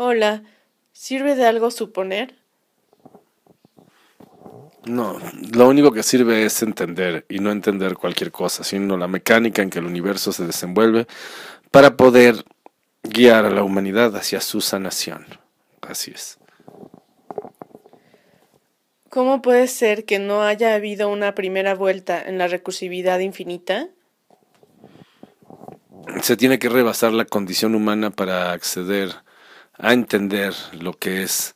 Hola, ¿sirve de algo suponer? No, lo único que sirve es entender y no entender cualquier cosa, sino la mecánica en que el universo se desenvuelve para poder guiar a la humanidad hacia su sanación. Así es. ¿Cómo puede ser que no haya habido una primera vuelta en la recursividad infinita? Se tiene que rebasar la condición humana para acceder a entender lo que es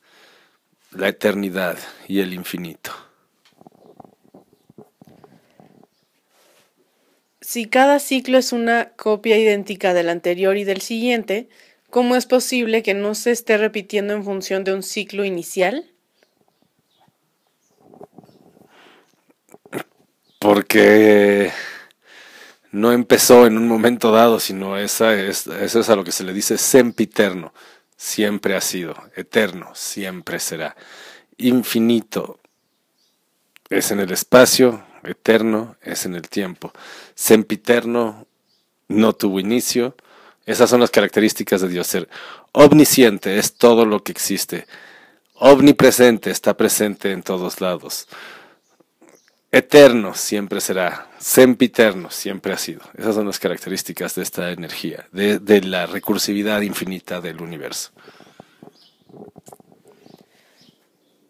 la eternidad y el infinito. Si cada ciclo es una copia idéntica del anterior y del siguiente, ¿cómo es posible que no se esté repitiendo en función de un ciclo inicial? Porque no empezó en un momento dado, sino esa eso es a lo que se le dice sempiterno, siempre ha sido, eterno, siempre será, infinito. Es en el espacio, eterno, es en el tiempo. Sempiterno no tuvo inicio. Esas son las características de Dios ser. Omnisciente es todo lo que existe. Omnipresente está presente en todos lados. Eterno siempre será, sempiterno siempre ha sido. Esas son las características de esta energía, de, de la recursividad infinita del universo.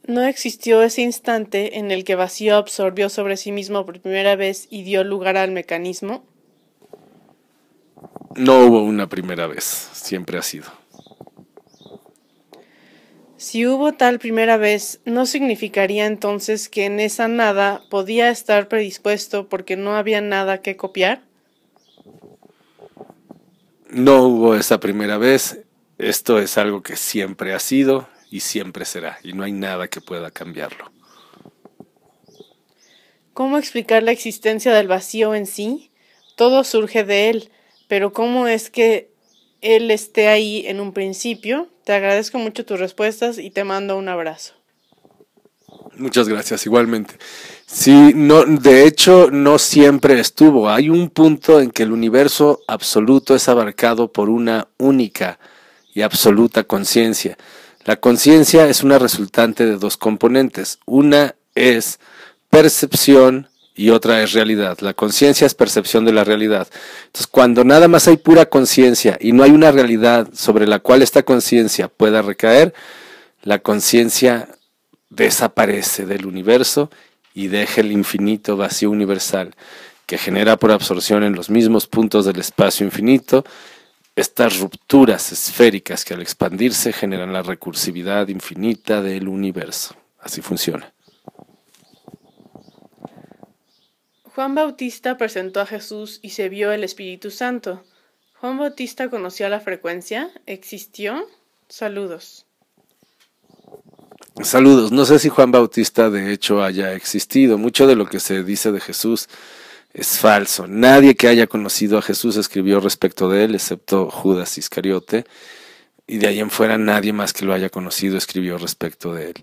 No existió ese instante en el que vacío absorbió sobre sí mismo por primera vez y dio lugar al mecanismo. No hubo una primera vez, siempre ha sido. Si hubo tal primera vez, no significaría entonces que en esa nada podía estar predispuesto porque no había nada que copiar? No hubo esa primera vez. Esto es algo que siempre ha sido y siempre será, y no hay nada que pueda cambiarlo. ¿Cómo explicar la existencia del vacío en sí? Todo surge de él, pero ¿cómo es que él esté ahí en un principio. Te agradezco mucho tus respuestas y te mando un abrazo. Muchas gracias, igualmente. Sí, no, de hecho, no siempre estuvo. Hay un punto en que el universo absoluto es abarcado por una única y absoluta conciencia. La conciencia es una resultante de dos componentes. Una es percepción y otra es realidad. La conciencia es percepción de la realidad. Entonces, cuando nada más hay pura conciencia y no hay una realidad sobre la cual esta conciencia pueda recaer, la conciencia desaparece del universo y deja el infinito vacío universal que genera por absorción en los mismos puntos del espacio infinito estas rupturas esféricas que al expandirse generan la recursividad infinita del universo. Así funciona. Juan Bautista presentó a Jesús y se vio el Espíritu Santo. Juan Bautista conoció la frecuencia, existió. Saludos. Saludos. No sé si Juan Bautista de hecho haya existido. Mucho de lo que se dice de Jesús es falso. Nadie que haya conocido a Jesús escribió respecto de él, excepto Judas Iscariote. Y de ahí en fuera nadie más que lo haya conocido escribió respecto de él.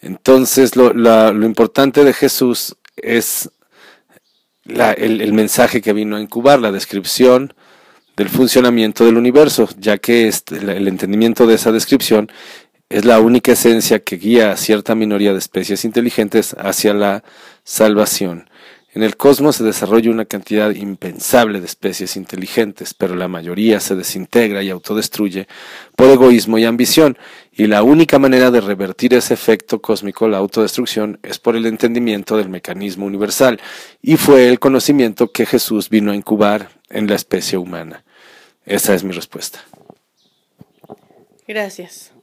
Entonces lo, lo importante de Jesús es el, mensaje que vino a incubar, la descripción del funcionamiento del universo, ya que este, el entendimiento de esa descripción es la única esencia que guía a cierta minoría de especies inteligentes hacia la salvación. En el cosmos se desarrolla una cantidad impensable de especies inteligentes, pero la mayoría se desintegra y autodestruye por egoísmo y ambición, y la única manera de revertir ese efecto cósmico, la autodestrucción, es por el entendimiento del mecanismo universal, y fue el conocimiento que Jesús vino a incubar en la especie humana. Esa es mi respuesta. Gracias.